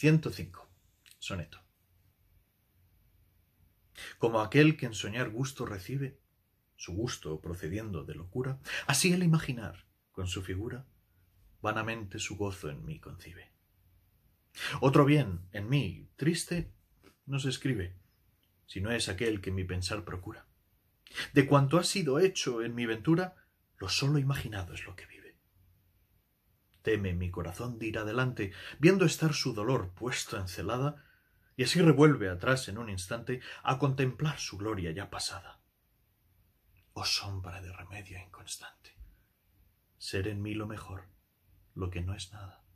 105. Soneto. Como aquel que en soñar gusto recibe, su gusto procediendo de locura, así el imaginar, con su figura, vanamente su gozo en mí concibe. Otro bien, en mí, triste, no se escribe, si no es aquel que mi pensar procura. De cuanto ha sido hecho en mi ventura, lo solo imaginado es lo que vive teme, mi corazón de ir adelante, viendo estar su dolor puesto en celada, y así revuelve atrás en un instante a contemplar su gloria ya pasada. Oh sombra de remedio inconstante, ser en mí lo mejor, lo que no es nada.